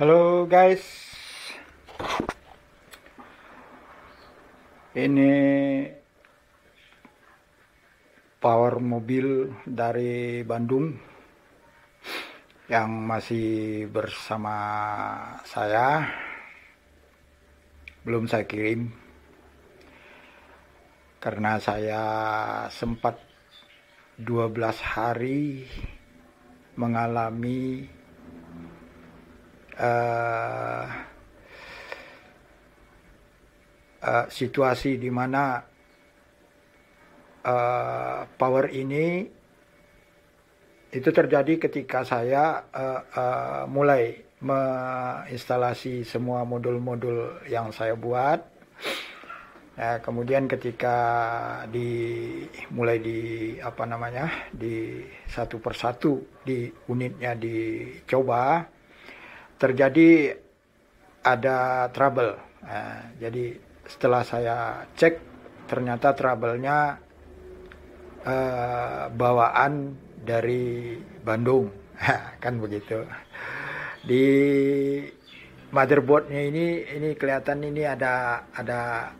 Halo guys Ini Power mobil dari Bandung Yang masih bersama saya Belum saya kirim Karena saya sempat 12 hari mengalami uh, uh, situasi di mana uh, power ini itu terjadi ketika saya uh, uh, mulai menginstalasi semua modul-modul yang saya buat. Nah, kemudian ketika di mulai di apa namanya di satu persatu di unitnya dicoba, terjadi ada trouble. Nah, jadi setelah saya cek ternyata trouble-nya eh, bawaan dari Bandung. kan begitu. Di motherboardnya ini ini kelihatan ini ada ada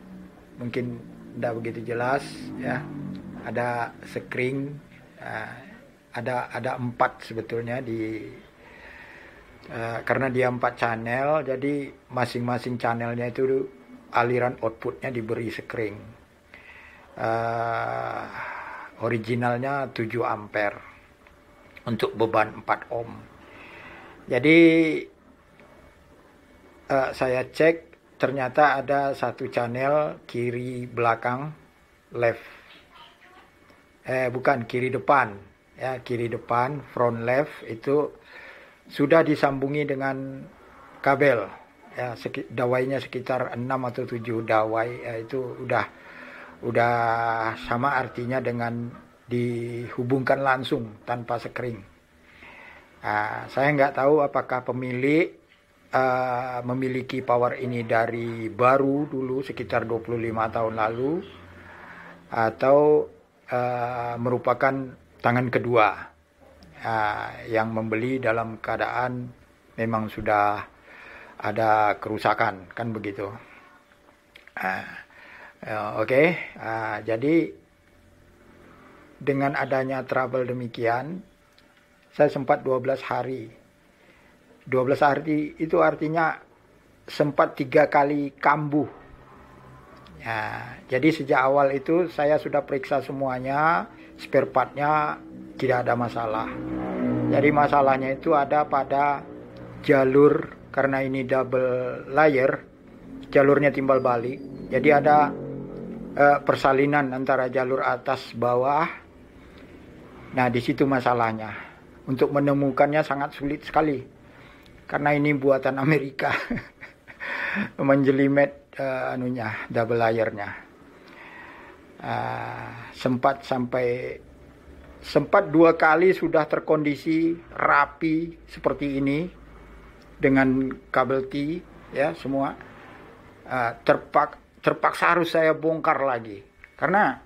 mungkin tidak begitu jelas ya ada sekring eh, ada ada empat sebetulnya di Eh, karena dia empat channel, jadi masing-masing channelnya itu aliran outputnya diberi sekring. Uh, eh, originalnya 7 ampere untuk beban 4 ohm. Jadi uh, saya cek ternyata ada satu channel kiri belakang left eh bukan kiri depan ya kiri depan front left itu sudah disambungi dengan kabel ya seki, dawainya sekitar 6 atau 7 dawai ya, itu udah udah sama artinya dengan dihubungkan langsung tanpa sekring nah, ya, saya nggak tahu apakah pemilik uh, memiliki power ini dari baru dulu sekitar 25 tahun lalu atau uh, merupakan tangan kedua yang membeli dalam keadaan memang sudah ada kerusakan kan begitu ya, oke okay. uh, jadi dengan adanya trouble demikian saya sempat 12 hari 12 hari itu artinya sempat tiga kali kambuh ya, jadi sejak awal itu saya sudah periksa semuanya spare partnya tidak ada masalah. Jadi masalahnya itu ada pada jalur karena ini double layer, jalurnya timbal balik. Jadi ada eh, persalinan antara jalur atas bawah. Nah, di situ masalahnya. Untuk menemukannya sangat sulit sekali. Karena ini buatan Amerika. Menjelimet eh, anunya, double layernya. Uh, sempat sampai sempat dua kali sudah terkondisi rapi seperti ini dengan kabel T ya semua uh, terpak terpaksa harus saya bongkar lagi karena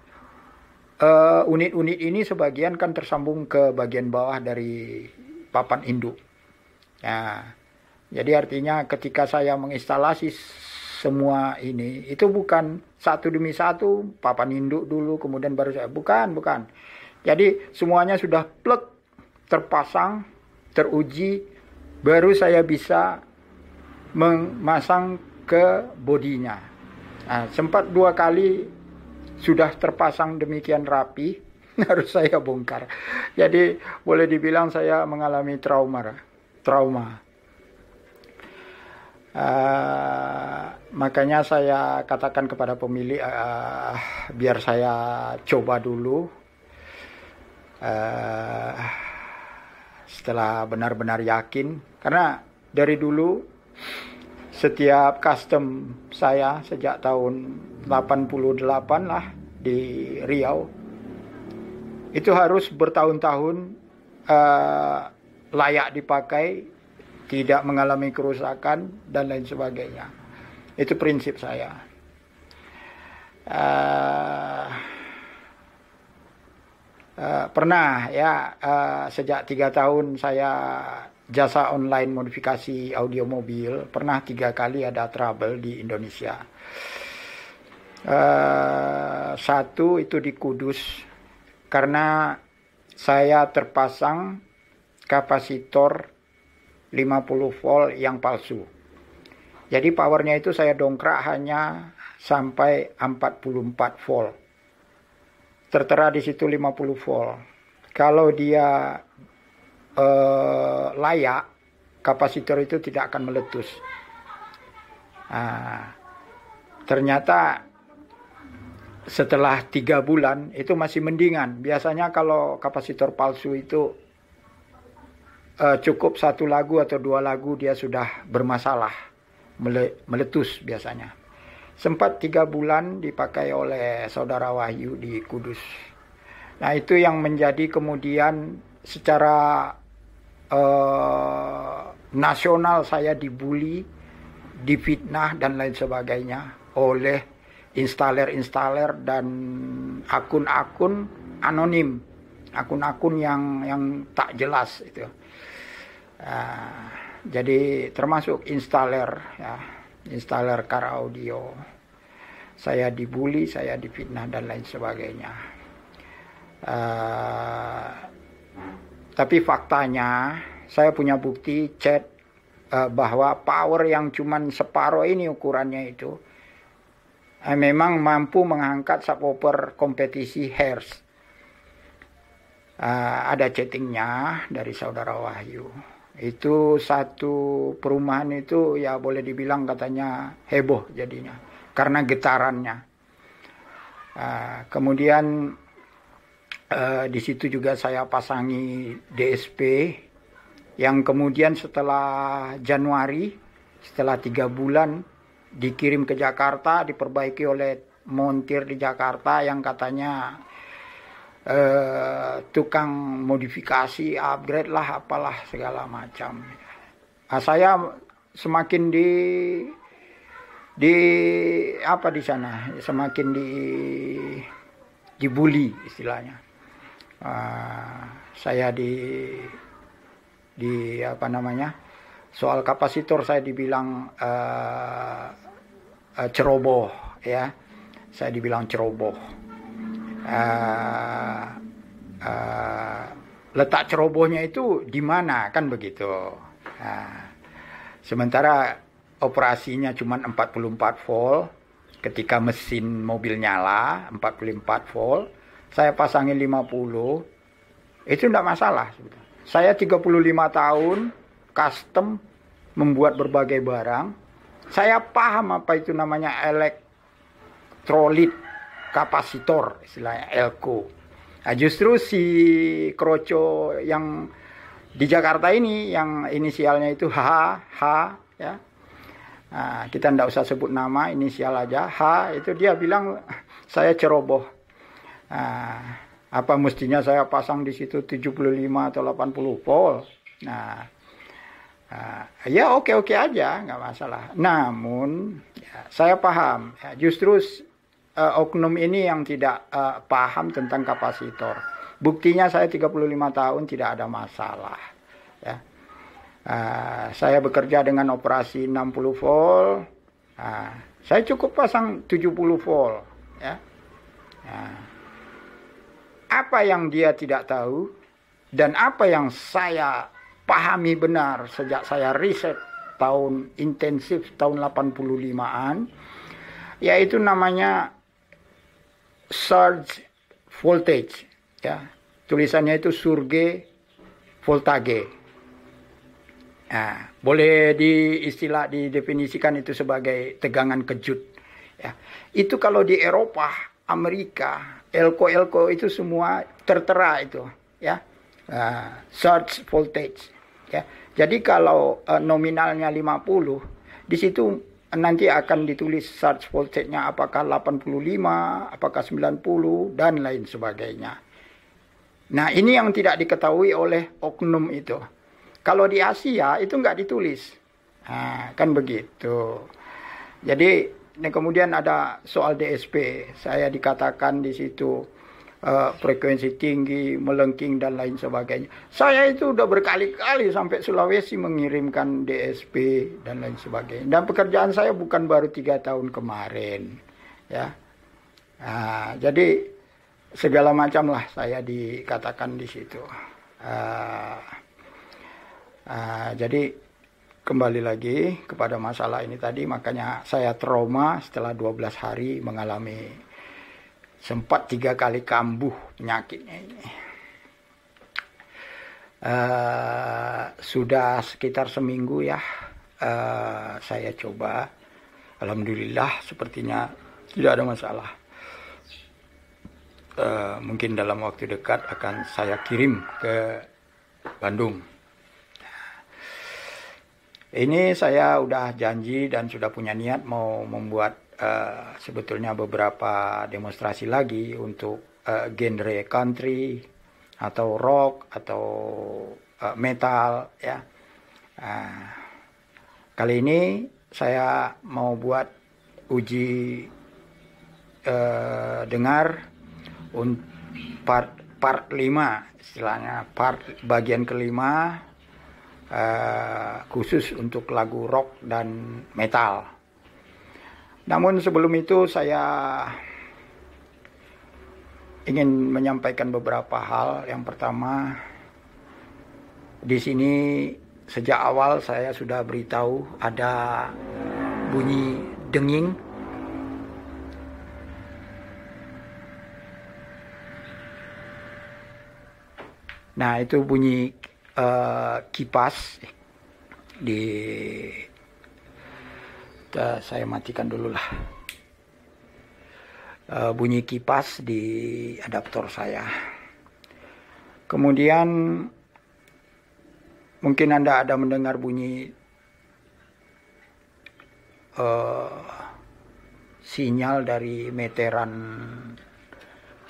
eh, unit-unit uh, ini sebagian kan tersambung ke bagian bawah dari papan induk ya jadi artinya ketika saya menginstalasi semua ini itu bukan satu demi satu papan induk dulu kemudian baru saya bukan bukan jadi semuanya sudah plek terpasang, teruji, baru saya bisa memasang ke bodinya. Nah, sempat dua kali sudah terpasang demikian rapi, harus saya bongkar. Jadi boleh dibilang saya mengalami trauma, trauma. Uh, makanya saya katakan kepada pemilik uh, biar saya coba dulu uh, setelah benar-benar yakin karena dari dulu setiap custom saya sejak tahun 88 lah di Riau itu harus bertahun-tahun uh, layak dipakai tidak mengalami kerusakan dan lain sebagainya itu prinsip saya uh, Eh, pernah ya uh, sejak tiga tahun saya jasa online modifikasi audio mobil pernah tiga kali ada trouble di Indonesia uh, satu itu di Kudus karena saya terpasang kapasitor 50 volt yang palsu jadi powernya itu saya dongkrak hanya sampai 44 volt tertera di situ 50 volt. Kalau dia eh, layak, kapasitor itu tidak akan meletus. Nah, ternyata setelah tiga bulan itu masih mendingan. Biasanya kalau kapasitor palsu itu eh, cukup satu lagu atau dua lagu dia sudah bermasalah meletus biasanya sempat tiga bulan dipakai oleh saudara Wahyu di Kudus. Nah itu yang menjadi kemudian secara eh, nasional saya dibully, difitnah dan lain sebagainya oleh installer-installer dan akun-akun anonim, akun-akun yang yang tak jelas itu. Uh, jadi termasuk installer ya installer car audio saya dibully saya difitnah dan lain sebagainya uh, tapi faktanya saya punya bukti chat uh, bahwa power yang cuman separuh ini ukurannya itu uh, memang mampu mengangkat subwoofer kompetisi Hertz uh, ada chattingnya dari saudara Wahyu itu satu perumahan itu ya boleh dibilang katanya heboh jadinya karena getarannya. Uh, kemudian uh, di situ juga saya pasangi DSP yang kemudian setelah Januari setelah tiga bulan dikirim ke Jakarta diperbaiki oleh montir di Jakarta yang katanya Eh, tukang modifikasi, upgrade lah, apalah segala macam. Nah, saya semakin di di apa di sana semakin di dibully istilahnya. Uh, saya di di apa namanya soal kapasitor saya dibilang uh, uh, ceroboh ya saya dibilang ceroboh uh, letak cerobohnya itu di mana kan begitu. Uh, sementara operasinya cuma 44 volt, ketika mesin mobil nyala 44 volt, saya pasangin 50, itu tidak masalah. Saya 35 tahun custom membuat berbagai barang, saya paham apa itu namanya elektrolit kapasitor istilahnya elko nah, justru si kroco yang di Jakarta ini yang inisialnya itu H H ya nah, kita tidak usah sebut nama inisial aja H itu dia bilang saya ceroboh nah, apa mestinya saya pasang di situ 75 atau 80 volt nah Uh, ya oke-oke aja, nggak masalah. Namun ya, saya paham, ya, justru uh, oknum ini yang tidak uh, paham tentang kapasitor. Buktinya saya 35 tahun tidak ada masalah. Ya. Uh, saya bekerja dengan operasi 60 volt. Uh, saya cukup pasang 70 volt. Ya. Uh, apa yang dia tidak tahu dan apa yang saya pahami benar sejak saya riset tahun intensif tahun 85-an yaitu namanya surge voltage ya tulisannya itu surge voltage nah, boleh diistilah didefinisikan itu sebagai tegangan kejut ya itu kalau di Eropa Amerika elko elko itu semua tertera itu ya uh, surge voltage ya jadi kalau uh, nominalnya 50 di situ nanti akan ditulis search voltage-nya apakah 85, apakah 90 dan lain sebagainya. Nah, ini yang tidak diketahui oleh oknum itu. Kalau di Asia itu nggak ditulis. Nah, kan begitu. Jadi, kemudian ada soal DSP. Saya dikatakan di situ Eh, frekuensi tinggi, melengking dan lain sebagainya. Saya itu udah berkali-kali sampai Sulawesi mengirimkan DSP dan lain sebagainya. Dan pekerjaan saya bukan baru tiga tahun kemarin, ya. Nah, jadi segala macam lah saya dikatakan di situ. Uh, uh, jadi kembali lagi kepada masalah ini tadi makanya saya trauma setelah 12 hari mengalami sempat tiga kali kambuh penyakitnya ini. Uh, sudah sekitar seminggu ya uh, saya coba alhamdulillah sepertinya tidak ada masalah uh, mungkin dalam waktu dekat akan saya kirim ke Bandung ini saya udah janji dan sudah punya niat mau membuat Eh, sebetulnya beberapa demonstrasi lagi untuk uh, genre country atau rock atau uh, metal ya. Uh, kali ini saya mau buat uji uh, dengar part part 5 istilahnya part bagian kelima uh, khusus untuk lagu rock dan metal. Namun sebelum itu saya ingin menyampaikan beberapa hal. Yang pertama, di sini sejak awal saya sudah beritahu ada bunyi denging. Nah, itu bunyi uh, kipas di kita saya matikan dulu lah eh, bunyi kipas di adaptor saya kemudian mungkin anda ada mendengar bunyi uh, sinyal dari meteran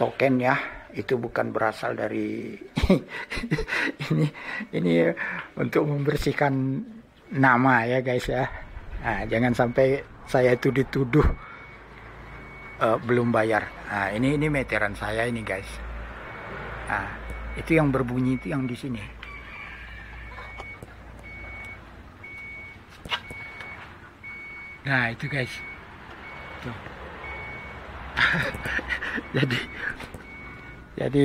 token ya itu bukan berasal dari ini ini untuk membersihkan nama ya guys ya Nah, jangan sampai saya itu dituduh uh, belum bayar. Nah, ini ini meteran saya ini guys. Nah, itu yang berbunyi itu yang di sini. Nah itu guys. Tuh. jadi jadi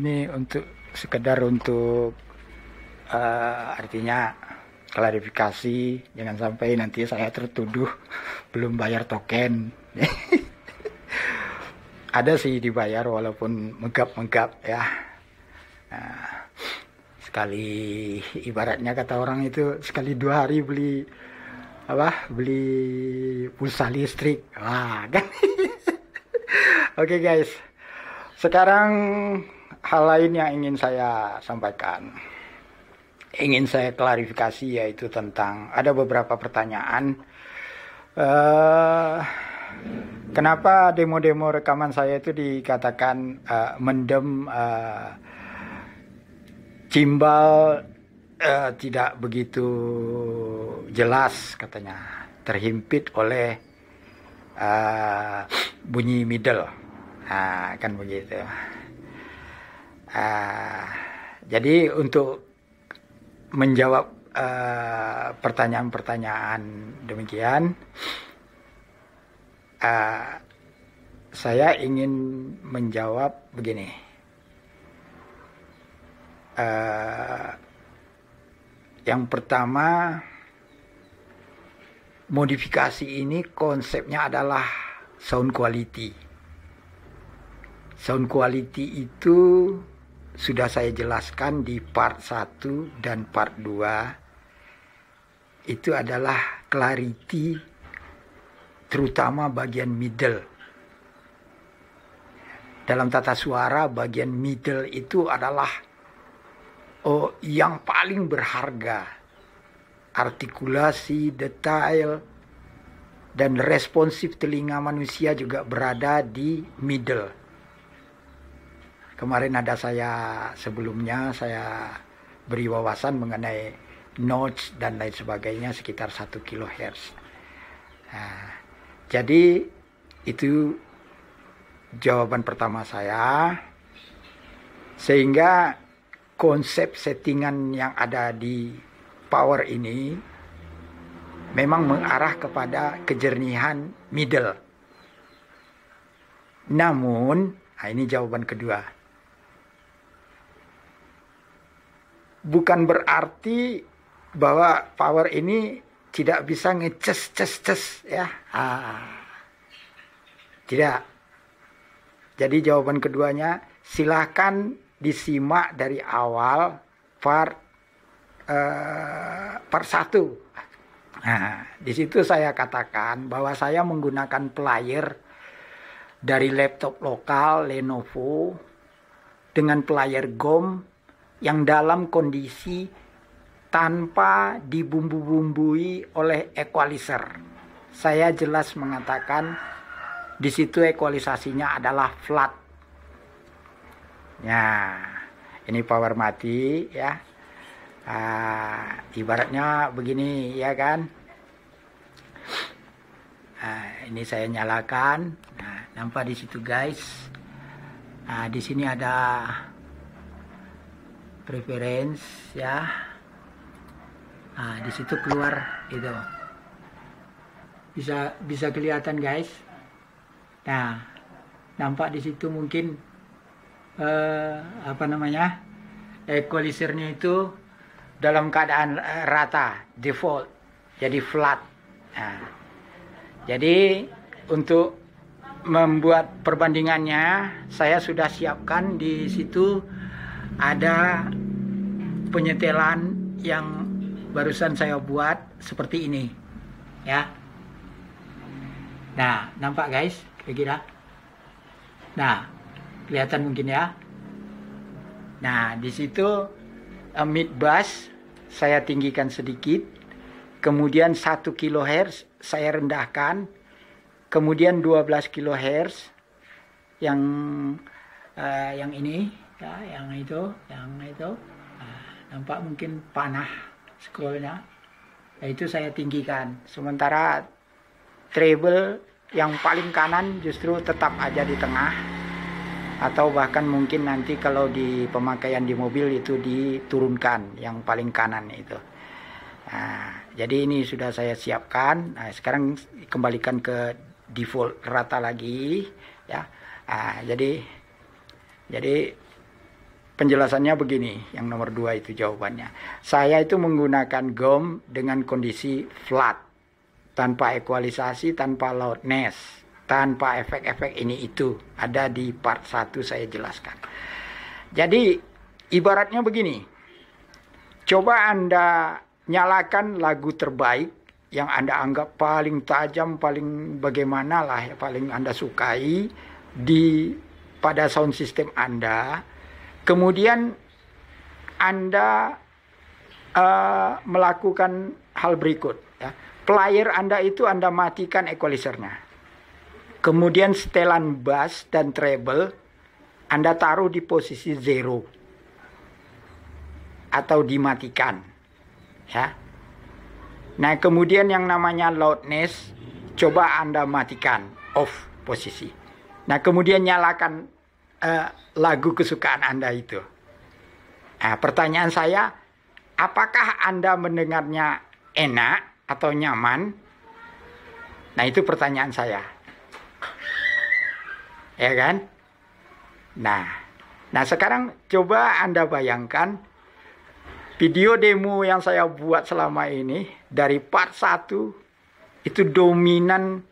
ini untuk sekedar untuk uh, artinya klarifikasi jangan sampai nanti saya tertuduh belum bayar token ada sih dibayar walaupun megap-megap ya nah, sekali ibaratnya kata orang itu sekali dua hari beli apa beli pulsa listrik wah kan oke okay, guys sekarang hal lain yang ingin saya sampaikan ingin saya klarifikasi yaitu tentang ada beberapa pertanyaan uh, kenapa demo-demo rekaman saya itu dikatakan uh, mendem uh, cimbal uh, tidak begitu jelas katanya terhimpit oleh uh, bunyi middle uh, kan begitu uh, jadi untuk menjawab pertanyaan eh, pertanyaan-pertanyaan demikian. Uh, saya ingin menjawab begini. Uh, yang pertama, modifikasi ini konsepnya adalah sound quality. Sound quality itu sudah saya jelaskan di part 1 dan part 2 itu adalah clarity terutama bagian middle. Dalam tata suara bagian middle itu adalah oh, yang paling berharga. Artikulasi, detail, dan responsif telinga manusia juga berada di middle kemarin ada saya sebelumnya saya beri wawasan mengenai nodes dan lain sebagainya sekitar 1 kilohertz. Nah, jadi itu jawaban pertama saya. Sehingga konsep settingan yang ada di power ini memang mengarah kepada kejernihan middle. Namun, nah ini jawaban kedua bukan berarti bahwa power ini tidak bisa ngeces ces ces ya ah. tidak jadi jawaban keduanya silahkan disimak dari awal part uh, part satu nah di situ saya katakan bahwa saya menggunakan player dari laptop lokal Lenovo dengan player GOM yang dalam kondisi tanpa dibumbu-bumbui oleh equalizer. Saya jelas mengatakan di situ equalisasinya adalah flat. Ya, ini power mati ya. Uh, ibaratnya begini ya kan. Uh, ini saya nyalakan. Nah, nampak di situ guys. Nah, di sini ada preference ya nah disitu keluar itu bisa bisa kelihatan guys nah nampak disitu mungkin eh, apa namanya equalizernya itu dalam keadaan eh, rata default jadi flat nah, jadi untuk membuat perbandingannya saya sudah siapkan di situ ada penyetelan yang barusan saya buat seperti ini ya nah nampak guys kira-kira nah kelihatan mungkin ya nah disitu situ eh, mid bass saya tinggikan sedikit kemudian 1 kHz saya rendahkan kemudian 12 kHz yang uh, yang ini ya yang itu yang itu nah, nampak mungkin panah scrollnya ya, itu saya tinggikan sementara treble yang paling kanan justru tetap aja di tengah atau bahkan mungkin nanti kalau di pemakaian di mobil itu diturunkan yang paling kanan itu nah, jadi ini sudah saya siapkan nah, sekarang kembalikan ke default rata lagi ya nah, jadi jadi Penjelasannya begini, yang nomor dua itu jawabannya. Saya itu menggunakan GOM dengan kondisi flat, tanpa ekualisasi, tanpa loudness, tanpa efek-efek ini itu. Ada di part satu saya jelaskan. Jadi, ibaratnya begini. Coba Anda nyalakan lagu terbaik yang Anda anggap paling tajam, paling bagaimanalah ya, paling Anda sukai di pada sound system Anda kemudian Anda uh, melakukan hal berikut. Ya. Player Anda itu Anda matikan equalizernya. Kemudian setelan bass dan treble Anda taruh di posisi zero atau dimatikan. Ya. Nah, kemudian yang namanya loudness coba Anda matikan off posisi. Nah, kemudian nyalakan uh, lagu kesukaan Anda itu? Nah, pertanyaan saya, apakah Anda mendengarnya enak atau nyaman? Nah, itu pertanyaan saya. Ya kan? Nah, nah sekarang coba Anda bayangkan video demo yang saya buat selama ini dari part 1 itu dominan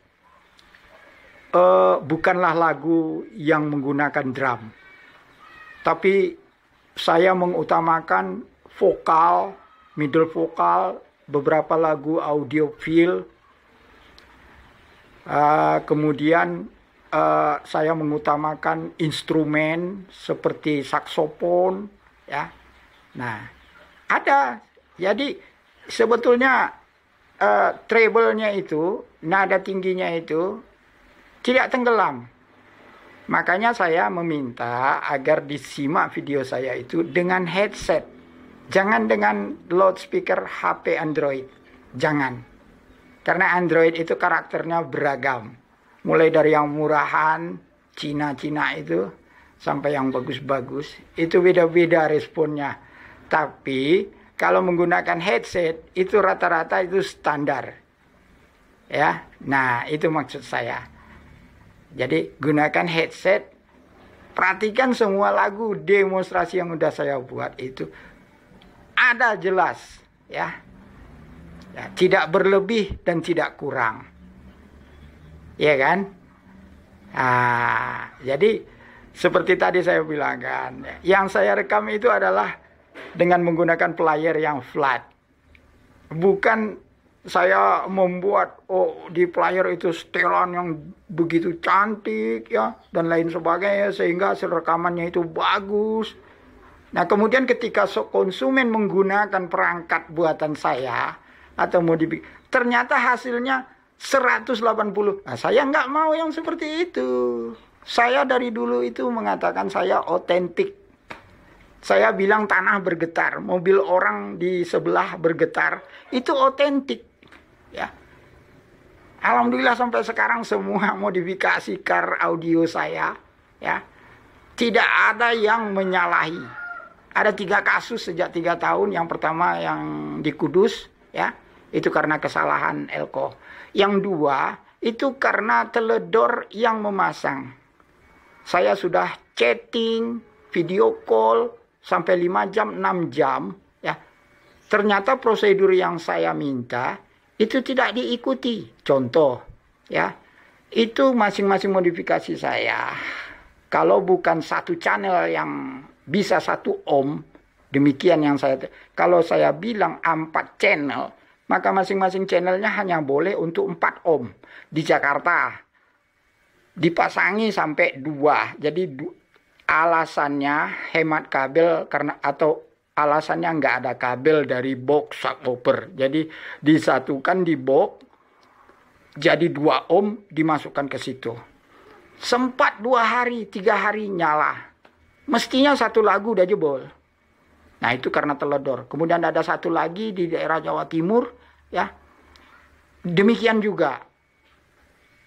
uh, bukanlah lagu yang menggunakan drum, tapi saya mengutamakan vokal, middle vokal, beberapa lagu audiofil, uh, eh, kemudian uh, saya mengutamakan instrumen seperti saksofon, ya. Nah, ada. Jadi sebetulnya uh, treble-nya itu, nada tingginya itu tidak tenggelam. Makanya saya meminta agar disimak video saya itu dengan headset. Jangan dengan loudspeaker HP Android. Jangan. Karena Android itu karakternya beragam. Mulai dari yang murahan, Cina-Cina itu, sampai yang bagus-bagus. Itu beda-beda responnya. Tapi kalau menggunakan headset itu rata-rata itu standar. Ya. Nah, itu maksud saya. Jadi gunakan headset, perhatikan semua lagu demonstrasi yang sudah saya buat itu ada jelas ya. ya tidak berlebih dan tidak kurang. ya kan? Ah, jadi seperti tadi saya bilang kan, ya, yang saya rekam itu adalah dengan menggunakan player yang flat. Bukan saya membuat oh di player itu setelan yang begitu cantik ya dan lain sebagainya sehingga hasil rekamannya itu bagus. Nah, kemudian ketika konsumen menggunakan perangkat buatan saya atau modif ternyata hasilnya 180. Nah, saya nggak mau yang seperti itu. Saya dari dulu itu mengatakan saya otentik. Saya bilang tanah bergetar, mobil orang di sebelah bergetar, itu otentik Alhamdulillah sampai sekarang semua modifikasi car audio saya ya tidak ada yang menyalahi. Ada tiga kasus sejak tiga tahun. Yang pertama yang di Kudus ya itu karena kesalahan elko. Yang dua itu karena teledor yang memasang. Saya sudah chatting, video call sampai 5 jam, 6 jam ya. Ternyata prosedur yang saya minta itu tidak diikuti contoh ya itu masing-masing modifikasi saya kalau bukan satu channel yang bisa satu ohm demikian yang saya kalau saya bilang empat channel maka masing-masing channelnya hanya boleh untuk 4 ohm di Jakarta dipasangi sampai dua jadi du, alasannya hemat kabel karena atau alasannya nggak ada kabel dari box subwoofer jadi disatukan di box jadi dua ohm dimasukkan ke situ. Sempat dua hari, tiga hari nyala. Mestinya satu lagu udah jebol. Nah itu karena teledor. Kemudian ada satu lagi di daerah Jawa Timur, ya. Demikian juga.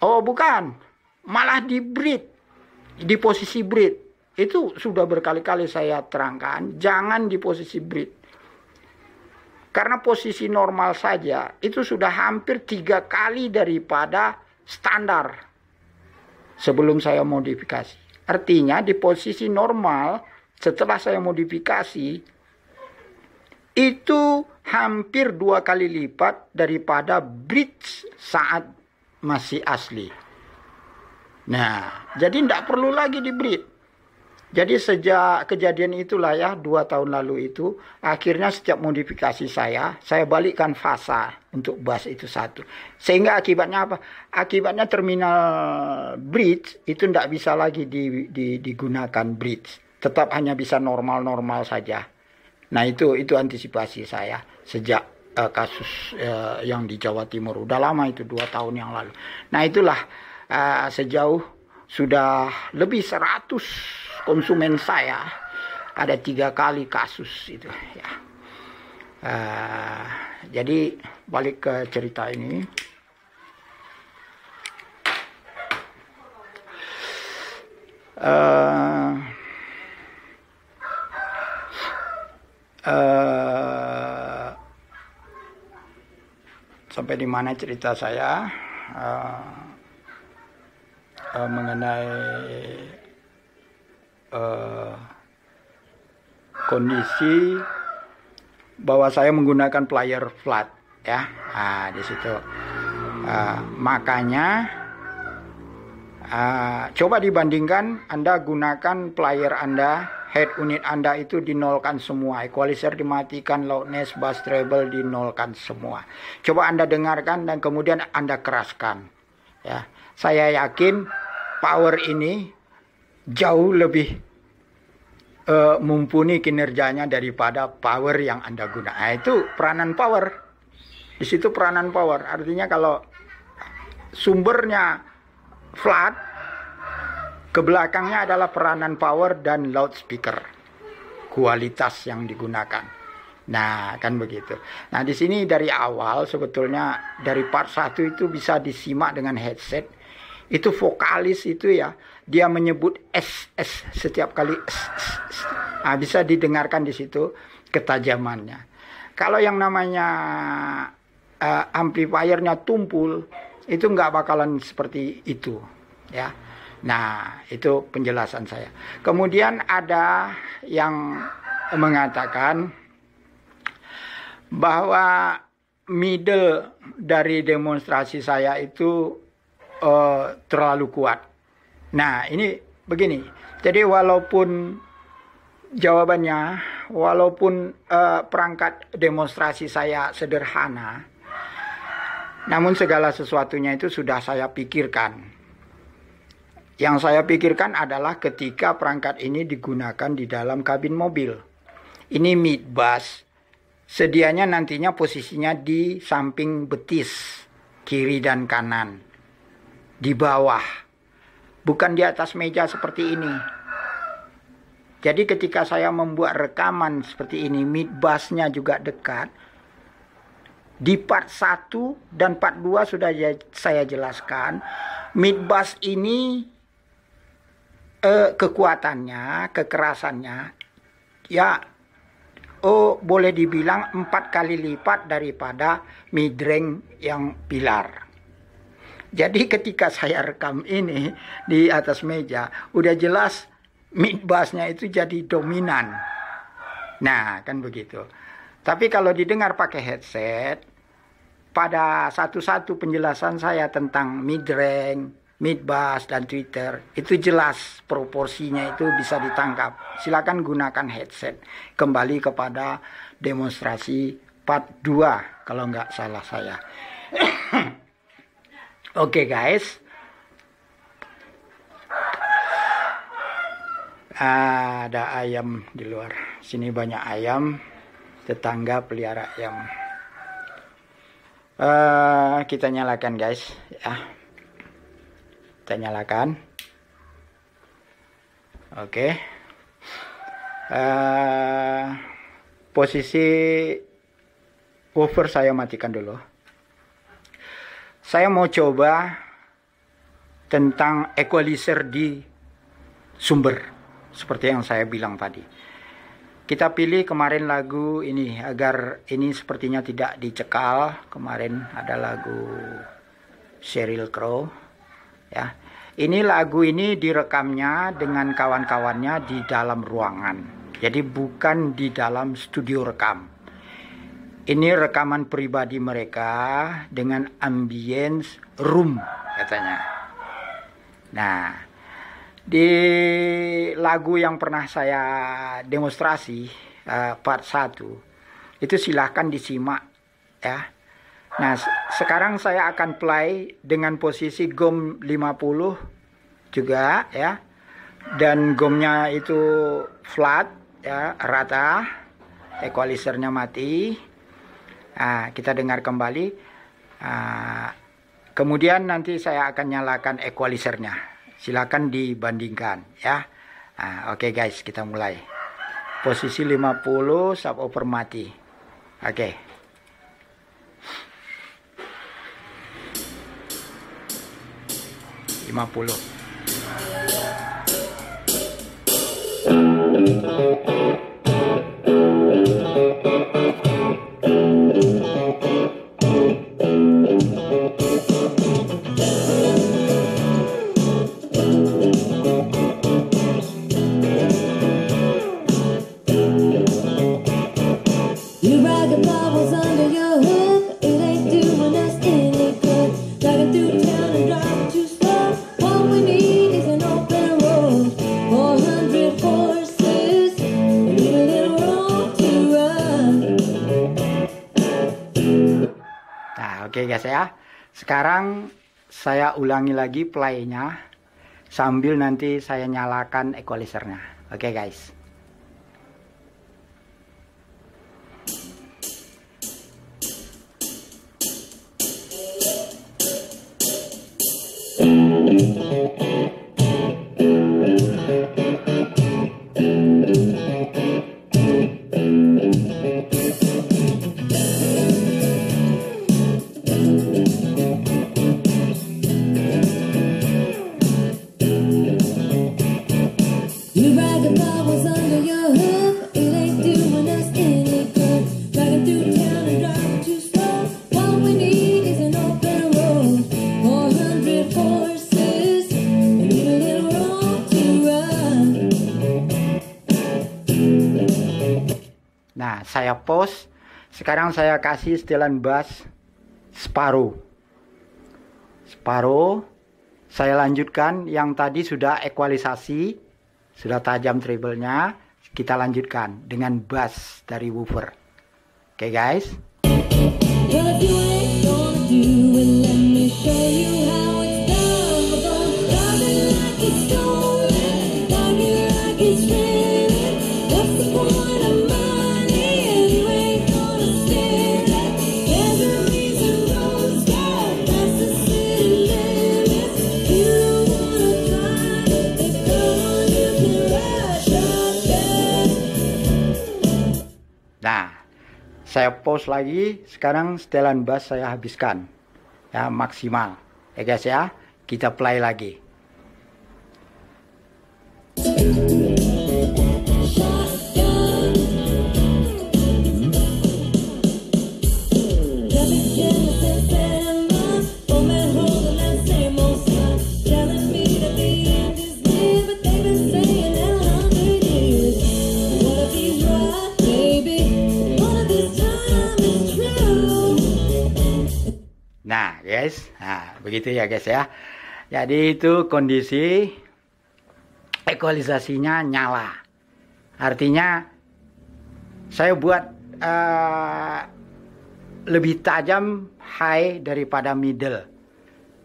Oh bukan, malah di breed, di posisi breed. Itu sudah berkali-kali saya terangkan, jangan di posisi breed. Karena posisi normal saja itu sudah hampir tiga kali daripada standar sebelum saya modifikasi. Artinya di posisi normal setelah saya modifikasi itu hampir dua kali lipat daripada bridge saat masih asli. Nah, jadi tidak perlu lagi di bridge. Jadi sejak kejadian itulah ya dua tahun lalu itu akhirnya setiap modifikasi saya saya balikkan fasa untuk bus itu satu sehingga akibatnya apa? Akibatnya terminal bridge itu tidak bisa lagi di, di, digunakan bridge tetap hanya bisa normal-normal saja. Nah itu itu antisipasi saya sejak uh, kasus uh, yang di Jawa Timur udah lama itu dua tahun yang lalu. Nah itulah uh, sejauh sudah lebih seratus konsumen saya ada tiga kali kasus itu ya uh, jadi balik ke cerita ini uh, uh, sampai di mana cerita saya uh, uh, mengenai Eh, kondisi bahwa saya menggunakan player flat ya nah, di situ uh, makanya uh, coba dibandingkan anda gunakan player anda head unit anda itu dinolkan semua equalizer dimatikan loudness bass treble dinolkan semua coba anda dengarkan dan kemudian anda keraskan ya saya yakin power ini jauh lebih uh, mumpuni kinerjanya daripada power yang Anda gunakan. Nah, itu peranan power. Di situ peranan power. Artinya kalau sumbernya flat, ke belakangnya adalah peranan power dan loudspeaker kualitas yang digunakan. Nah, kan begitu. Nah, di sini dari awal sebetulnya dari part 1 itu bisa disimak dengan headset. Itu vokalis itu ya dia menyebut S S setiap kali S, S, S. Nah, bisa didengarkan di situ ketajamannya. Kalau yang namanya uh, amplifiernya tumpul itu nggak bakalan seperti itu ya. Nah, itu penjelasan saya. Kemudian ada yang mengatakan bahwa middle dari demonstrasi saya itu uh, terlalu kuat Nah, ini begini. Jadi walaupun jawabannya, walaupun uh, perangkat demonstrasi saya sederhana, namun segala sesuatunya itu sudah saya pikirkan. Yang saya pikirkan adalah ketika perangkat ini digunakan di dalam kabin mobil. Ini mid bus. Sedianya nantinya posisinya di samping betis, kiri dan kanan. Di bawah bukan di atas meja seperti ini. Jadi ketika saya membuat rekaman seperti ini, mid bassnya juga dekat. Di part 1 dan part 2 sudah ya, saya jelaskan, mid bass ini eh, kekuatannya, kekerasannya ya oh boleh dibilang 4 kali lipat daripada mid range yang pilar. Jadi ketika saya rekam ini di atas meja, udah jelas mid bassnya itu jadi dominan. Nah, kan begitu. Tapi kalau didengar pakai headset, pada satu-satu penjelasan saya tentang mid range, mid bass dan Twitter, itu jelas proporsinya itu bisa ditangkap. Silakan gunakan headset. Kembali kepada demonstrasi part 2 kalau nggak salah saya. Oke okay, guys. ada ayam di luar. Sini banyak ayam. Tetangga pelihara ayam. Uh, kita nyalakan guys, ya. Kita nyalakan. Oke. Okay. Uh, posisi woofer saya matikan dulu. Saya mau coba tentang equalizer di sumber seperti yang saya bilang tadi. Kita pilih kemarin lagu ini agar ini sepertinya tidak dicekal. Kemarin ada lagu Sheryl Crow ya. Ini lagu ini direkamnya dengan kawan-kawannya di dalam ruangan. Jadi bukan di dalam studio rekam. Ini rekaman pribadi mereka dengan ambience room katanya. Nah, di lagu yang pernah saya demonstrasi uh, part 1 itu silahkan disimak ya. Nah, sekarang saya akan play dengan posisi gom 50 juga ya. Dan gomnya itu flat ya, rata. Equalizernya mati. Nah, kita dengar kembali. Nah, kemudian nanti saya akan nyalakan equalizernya. Silakan dibandingkan ya. Nah, Oke okay guys, kita mulai. Posisi 50 subwoofer mati. Oke. Okay. lima puluh. Oke guys ya. Sekarang saya ulangi lagi play sambil nanti saya nyalakan equalizernya. Oke guys. Thank you. Nah, saya post. Sekarang saya kasih setelan bass separuh. Separuh. Saya lanjutkan yang tadi sudah equalisasi, sudah tajam treble-nya, kita lanjutkan dengan bass dari woofer. Oke, okay, guys. saya post lagi sekarang setelan bass saya habiskan ya maksimal ya guys ya kita play lagi Nah, guys, nah, begitu ya guys ya. Jadi itu kondisi ekualisasinya nyala. Artinya saya buat uh, lebih tajam high daripada middle.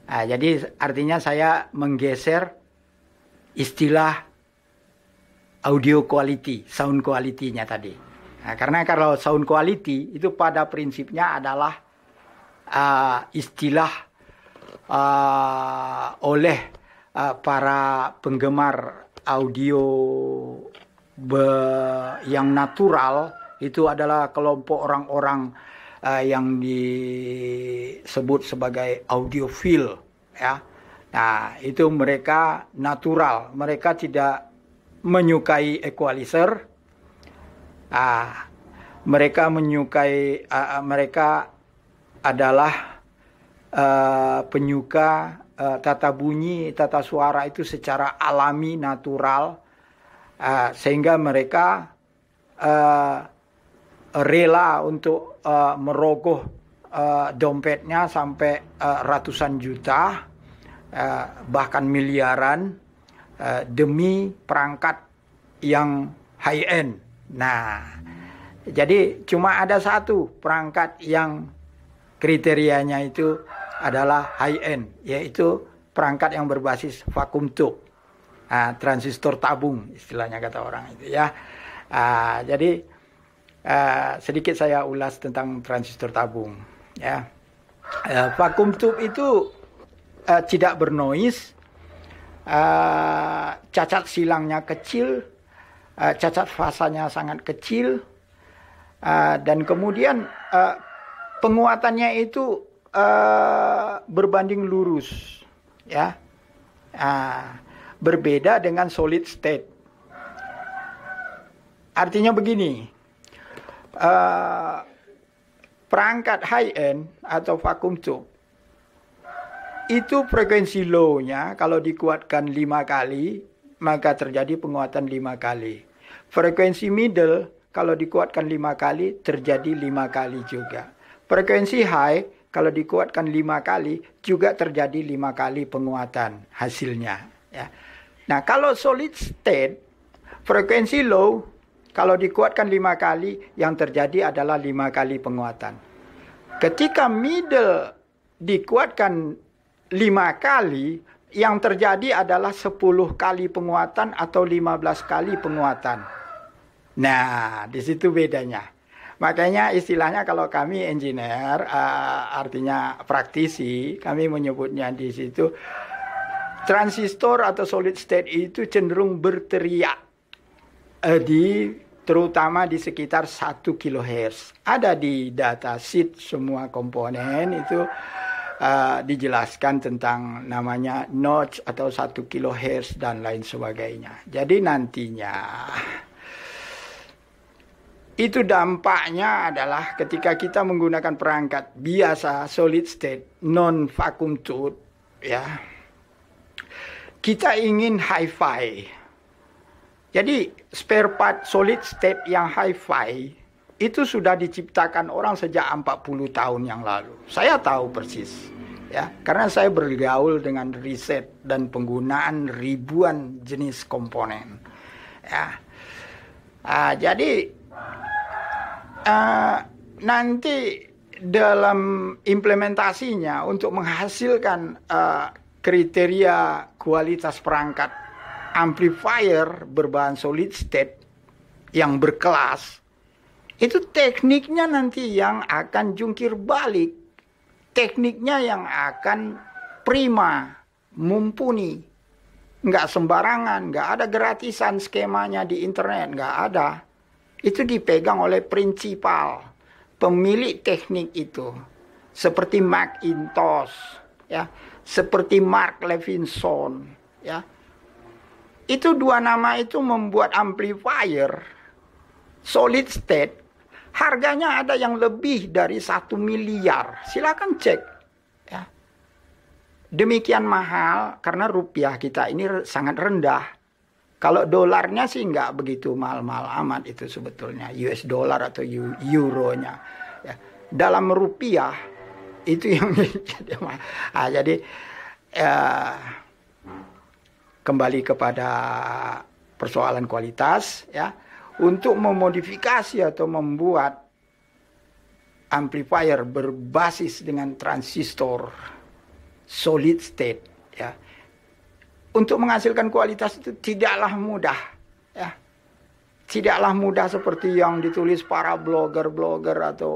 Nah, jadi artinya saya menggeser istilah audio quality, sound quality-nya tadi. Nah, karena kalau sound quality itu pada prinsipnya adalah uh, istilah uh, oleh uh, para penggemar audio be, yang natural itu adalah kelompok orang-orang uh, yang disebut sebagai audiofil ya. Nah, itu mereka natural, mereka tidak menyukai equalizer. Ah, mereka menyukai uh, mereka adalah uh, penyuka uh, tata bunyi, tata suara itu secara alami, natural, uh, sehingga mereka uh, rela untuk uh, merogoh uh, dompetnya sampai uh, ratusan juta, uh, bahkan miliaran uh, demi perangkat yang high end. Nah, jadi cuma ada satu perangkat yang kriterianya itu adalah high end yaitu perangkat yang berbasis vakum tube ah, transistor tabung istilahnya kata orang itu ya uh, jadi uh, sedikit saya ulas tentang transistor tabung ya uh, vakum tube itu uh, tidak bernoise uh, cacat silangnya kecil uh, cacat fasanya sangat kecil uh, dan kemudian uh, penguatannya itu uh, berbanding lurus ya uh, berbeda dengan solid state artinya begini uh, perangkat high end atau vakum tube itu frekuensi low-nya kalau dikuatkan lima kali maka terjadi penguatan lima kali frekuensi middle kalau dikuatkan lima kali terjadi lima kali juga Frekuensi high kalau dikuatkan lima kali juga terjadi lima kali penguatan hasilnya. Ya. Nah kalau solid state frekuensi low kalau dikuatkan lima kali yang terjadi adalah lima kali penguatan. Ketika middle dikuatkan lima kali yang terjadi adalah sepuluh kali penguatan atau lima belas kali penguatan. Nah, di situ bedanya. Makanya istilahnya kalau kami engineer uh, artinya praktisi, kami menyebutnya di situ transistor atau solid state itu cenderung berteriak uh, di terutama di sekitar 1 kHz. Ada di data sheet semua komponen itu uh, dijelaskan tentang namanya notch atau 1 kHz dan lain sebagainya. Jadi nantinya itu dampaknya adalah ketika kita menggunakan perangkat biasa solid state non vacuum tube ya. Kita ingin hi-fi. Jadi spare part solid state yang hi-fi itu sudah diciptakan orang sejak 40 tahun yang lalu. Saya tahu persis ya, karena saya bergaul dengan riset dan penggunaan ribuan jenis komponen. Ya. Ah, jadi Eh, nanti dalam implementasinya untuk menghasilkan uh, kriteria kualitas perangkat amplifier berbahan solid state yang berkelas itu tekniknya nanti yang akan jungkir balik tekniknya yang akan prima mumpuni nggak sembarangan nggak ada gratisan skemanya di internet nggak ada itu dipegang oleh prinsipal pemilik teknik itu seperti Macintosh ya seperti Mark Levinson ya itu dua nama itu membuat amplifier solid state harganya ada yang lebih dari satu miliar silakan cek ya demikian mahal karena rupiah kita ini sangat rendah kalau dolarnya sih nggak begitu mahal-mahal amat itu sebetulnya US dollar atau euronya. Ya. Dalam rupiah itu yang jadi nah, jadi ya, kembali kepada persoalan kualitas ya untuk memodifikasi atau membuat amplifier berbasis dengan transistor solid state ya untuk menghasilkan kualitas itu tidaklah mudah ya tidaklah mudah seperti yang ditulis para blogger-blogger atau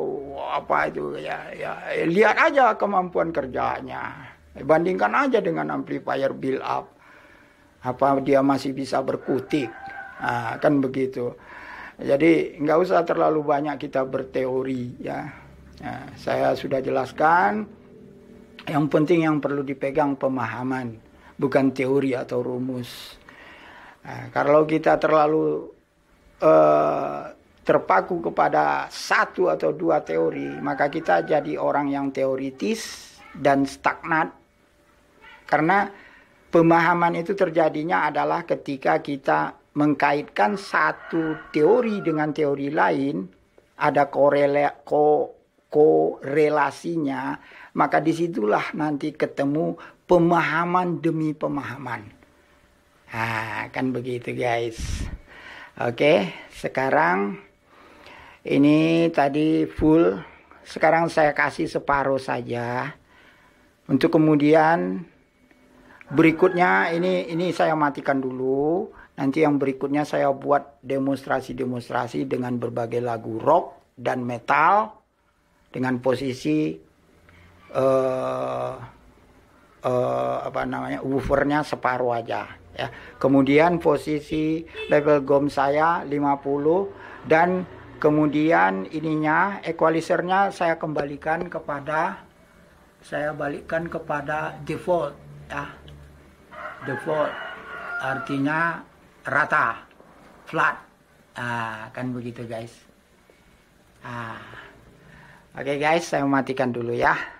apa itu ya, ya eh, lihat aja kemampuan kerjanya eh, bandingkan aja dengan amplifier build up apa dia masih bisa berkutik nah, kan begitu jadi nggak usah terlalu banyak kita berteori ya nah, saya sudah jelaskan yang penting yang perlu dipegang pemahaman bukan teori atau rumus. Nah, kalau kita terlalu eh, terpaku kepada satu atau dua teori, maka kita jadi orang yang teoritis dan stagnat. Karena pemahaman itu terjadinya adalah ketika kita mengkaitkan satu teori dengan teori lain, ada korele, ko, korelasinya, maka disitulah nanti ketemu pemahaman demi pemahaman. Nah, kan begitu guys. Oke, sekarang ini tadi full. Sekarang saya kasih separuh saja. Untuk kemudian berikutnya ini ini saya matikan dulu. Nanti yang berikutnya saya buat demonstrasi-demonstrasi dengan berbagai lagu rock dan metal dengan posisi uh, uh, apa namanya woofernya separuh aja ya. Kemudian posisi level gom saya 50 dan kemudian ininya equalizernya saya kembalikan kepada saya balikkan kepada default ya. Default artinya rata, flat. Ah, kan begitu guys. Ah. Oke okay guys, saya matikan dulu ya.